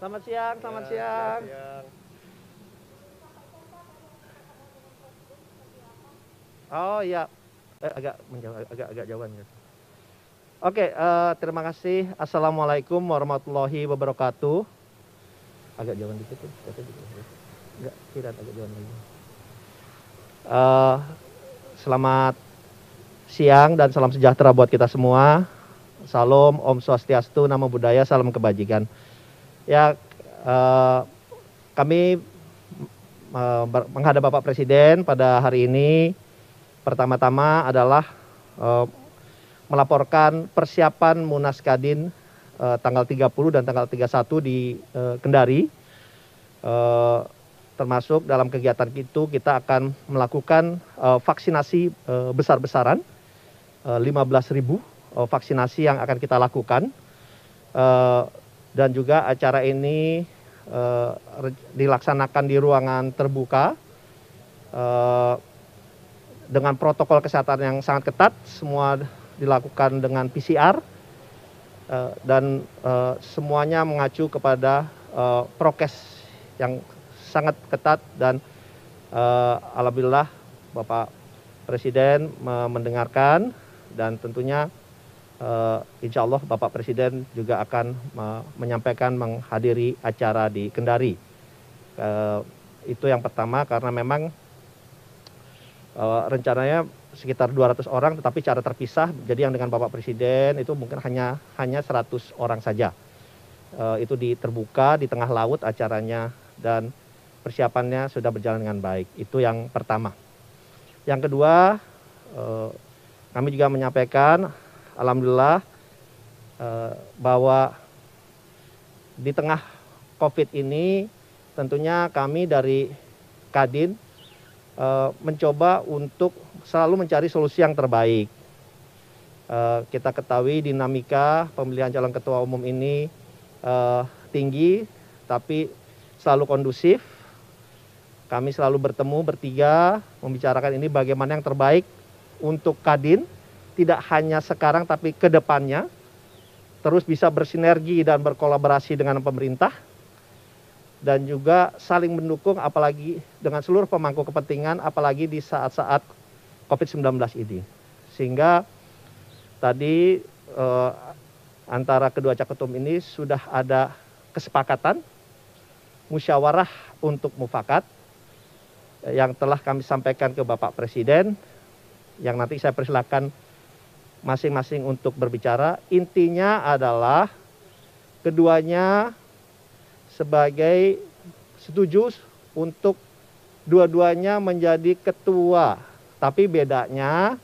Selamat siang, ya, selamat ya, siang. Selamat siang. Oh iya, eh, agak menjauh, agak agak jauhan ya. Oke, uh, terima kasih. Assalamualaikum warahmatullahi wabarakatuh. Agak jauhan dikit ya, agak kira agak jauhan lagi. Uh, selamat siang dan salam sejahtera buat kita semua. Salam, Om Swastiastu, Namo Buddhaya, salam kebajikan ya uh, kami uh, menghadap Bapak Presiden pada hari ini pertama-tama adalah uh, melaporkan persiapan Munas Kadin uh, tanggal 30 dan tanggal 31 di uh, Kendari. Uh, termasuk dalam kegiatan itu kita akan melakukan uh, vaksinasi uh, besar-besaran uh, 15.000 uh, vaksinasi yang akan kita lakukan. Uh, dan juga acara ini uh, dilaksanakan di ruangan terbuka uh, dengan protokol kesehatan yang sangat ketat, semua dilakukan dengan PCR uh, eh, dan uh, semuanya mengacu kepada uh, prokes yang sangat ketat dan uh, alhamdulillah Bapak Presiden mendengarkan dan tentunya uh, eh, insya Allah Bapak Presiden juga akan uh, menyampaikan menghadiri acara di Kendari. Uh, itu yang pertama karena memang uh, rencananya sekitar 200 orang tetapi cara terpisah jadi yang dengan Bapak Presiden itu mungkin hanya hanya 100 orang saja. Uh, itu di terbuka di tengah laut acaranya dan persiapannya sudah berjalan dengan baik. Itu yang pertama. Yang kedua, uh, kami juga menyampaikan alhamdulillah eh, bahwa di tengah COVID ini tentunya kami dari Kadin eh, mencoba untuk selalu mencari solusi yang terbaik. Eh, kita ketahui dinamika pemilihan calon ketua umum ini tinggi tapi selalu kondusif. Kami selalu bertemu bertiga membicarakan ini bagaimana yang terbaik untuk Kadin tidak hanya sekarang tapi ke depannya terus bisa bersinergi dan berkolaborasi dengan pemerintah dan juga saling mendukung apalagi dengan seluruh pemangku kepentingan apalagi di saat-saat COVID-19 ini. Sehingga tadi eh, antara kedua caketum ini sudah ada kesepakatan musyawarah untuk mufakat yang telah kami sampaikan ke Bapak Presiden yang nanti saya persilakan masing-masing untuk berbicara. Intinya adalah keduanya sebagai setuju untuk dua-duanya menjadi ketua. Tapi bedanya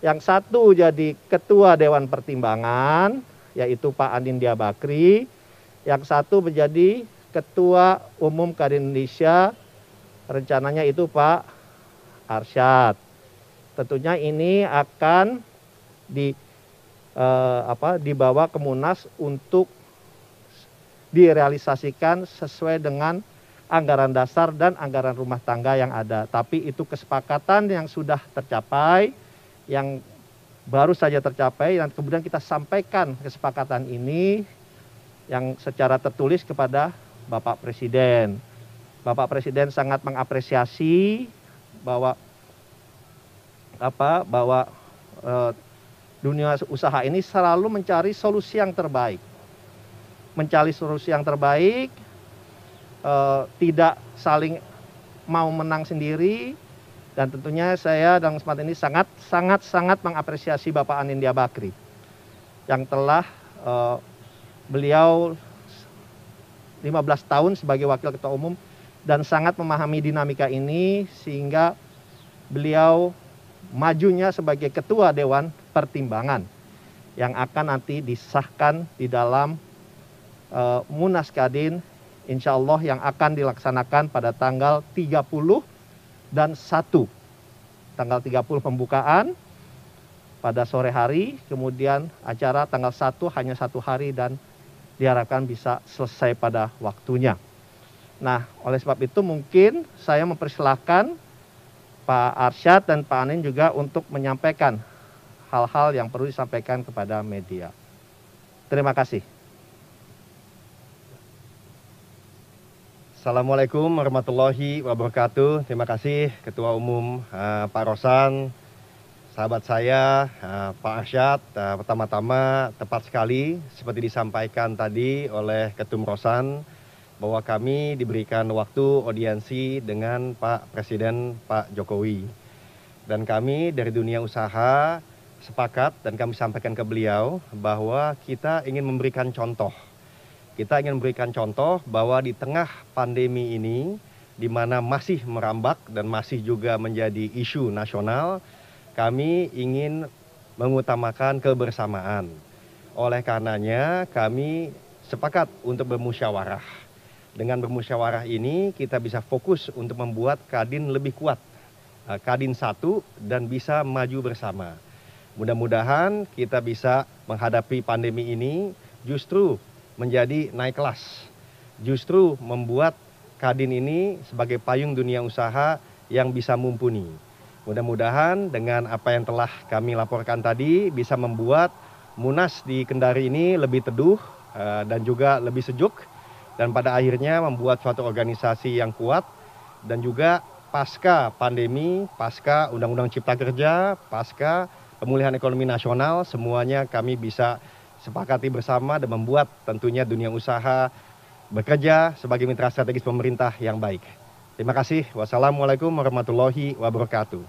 yang satu jadi ketua Dewan Pertimbangan yaitu Pak Andin Diabakri, yang satu menjadi ketua umum Kadin Indonesia rencananya itu Pak Arsyad. Tentunya ini akan di eh, apa dibawa ke Munas untuk direalisasikan sesuai dengan anggaran dasar dan anggaran rumah tangga yang ada. Tapi itu kesepakatan yang sudah tercapai, yang baru saja tercapai, dan kemudian kita sampaikan kesepakatan ini yang secara tertulis kepada Bapak Presiden. Bapak Presiden sangat mengapresiasi bahwa apa bahwa eh, dunia usaha ini selalu mencari solusi yang terbaik. Mencari solusi yang terbaik, eh, tidak saling mau menang sendiri, dan tentunya saya dalam kesempatan ini sangat, sangat, sangat mengapresiasi Bapak Anindya Bakri yang telah eh, beliau 15 tahun sebagai Wakil Ketua Umum dan sangat memahami dinamika ini sehingga beliau majunya sebagai Ketua Dewan pertimbangan yang akan nanti disahkan di dalam uh, Munas Kadin insya Allah yang akan dilaksanakan pada tanggal 30 dan 1. Tanggal 30 pembukaan pada sore hari, kemudian acara tanggal 1 hanya satu hari dan diharapkan bisa selesai pada waktunya. Nah, oleh sebab itu mungkin saya mempersilahkan Pak Arsyad dan Pak Anin juga untuk menyampaikan hal-hal yang perlu disampaikan kepada media. Terima kasih. Assalamualaikum warahmatullahi wabarakatuh. Terima kasih Ketua Umum uh, Pak Rosan, sahabat saya uh, Pak Asyad. Uh, eh, Pertama-tama tepat sekali seperti disampaikan tadi oleh Ketum Rosan bahwa kami diberikan waktu audiensi dengan Pak Presiden Pak Jokowi. Dan kami dari dunia usaha sepakat dan kami sampaikan ke beliau bahwa kita ingin memberikan contoh. Kita ingin memberikan contoh bahwa di tengah pandemi ini di mana masih merambak dan masih juga menjadi isu nasional, kami ingin mengutamakan kebersamaan. Oleh karenanya kami sepakat untuk bermusyawarah. Dengan bermusyawarah ini kita bisa fokus untuk membuat Kadin lebih kuat. Eh, kadin satu dan bisa maju bersama mudah-mudahan kita bisa menghadapi pandemi ini justru menjadi naik kelas, justru membuat Kadin ini sebagai payung dunia usaha yang bisa mumpuni. Mudah-mudahan dengan apa yang telah kami laporkan tadi bisa membuat Munas di Kendari ini lebih teduh eh, dan juga lebih sejuk dan pada akhirnya membuat suatu organisasi yang kuat dan juga pasca pandemi, pasca Undang-Undang Cipta Kerja, pasca pemulihan ekonomi nasional semuanya kami bisa sepakati bersama dan membuat tentunya dunia usaha bekerja sebagai mitra strategis pemerintah yang baik. Terima kasih. Wassalamualaikum warahmatullahi wabarakatuh.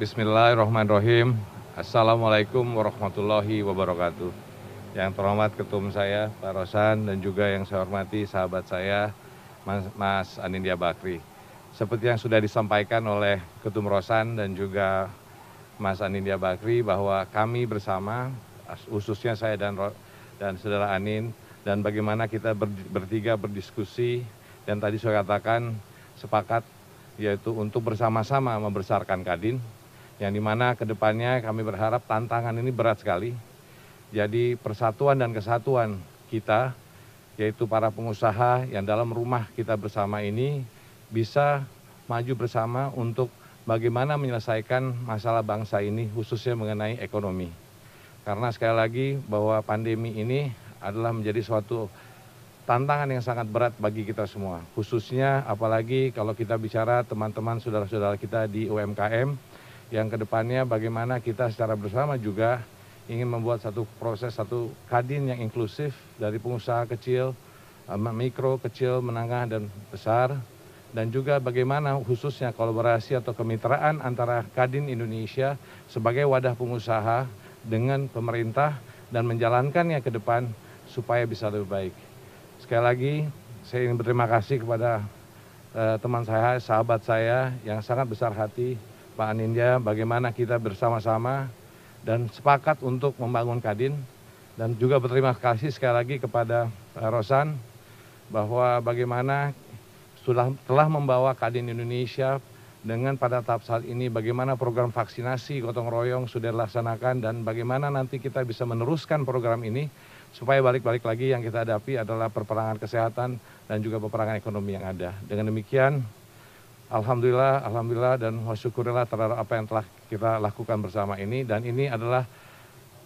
Bismillahirrahmanirrahim. Assalamualaikum warahmatullahi wabarakatuh. Yang terhormat ketum saya, Pak Rosan, dan juga yang saya hormati sahabat saya, Mas, Mas Anindya Bakri seperti yang sudah disampaikan oleh Ketum Rosan dan juga Mas Anindya Bakri bahwa kami bersama, khususnya saya dan dan saudara Anin, dan bagaimana kita ber, bertiga berdiskusi dan tadi saya katakan sepakat yaitu untuk bersama-sama membesarkan Kadin yang dimana kedepannya kami berharap tantangan ini berat sekali. Jadi persatuan dan kesatuan kita yaitu para pengusaha yang dalam rumah kita bersama ini bisa maju bersama untuk bagaimana menyelesaikan masalah bangsa ini khususnya mengenai ekonomi. Karena sekali lagi bahwa pandemi ini adalah menjadi suatu tantangan yang sangat berat bagi kita semua. Khususnya apalagi kalau kita bicara teman-teman saudara-saudara kita di UMKM yang kedepannya bagaimana kita secara bersama juga ingin membuat satu proses, satu kadin yang inklusif dari pengusaha kecil, eh, mikro, kecil, menengah, dan besar dan juga bagaimana khususnya kolaborasi atau kemitraan antara Kadin Indonesia sebagai wadah pengusaha dengan pemerintah dan menjalankannya ke depan supaya bisa lebih baik. Sekali lagi saya ingin berterima kasih kepada uh, teman saya, sahabat saya yang sangat besar hati Pak Anindya bagaimana kita bersama-sama dan sepakat untuk membangun Kadin dan juga berterima kasih sekali lagi kepada eh, Rosan bahwa bagaimana sudah telah membawa kadin Indonesia dengan pada tahap saat ini bagaimana program vaksinasi gotong royong sudah dilaksanakan dan bagaimana nanti kita bisa meneruskan program ini supaya balik-balik lagi yang kita hadapi adalah perperangan kesehatan dan juga peperangan ekonomi yang ada. Dengan demikian, Alhamdulillah, Alhamdulillah dan wasyukurillah terhadap apa yang telah kita lakukan bersama ini dan ini adalah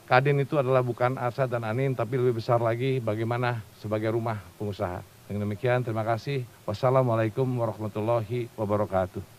Kadin itu adalah bukan asa dan anin tapi lebih besar lagi bagaimana sebagai rumah pengusaha. Dengan demikian terima kasih. Wassalamualaikum warahmatullahi wabarakatuh.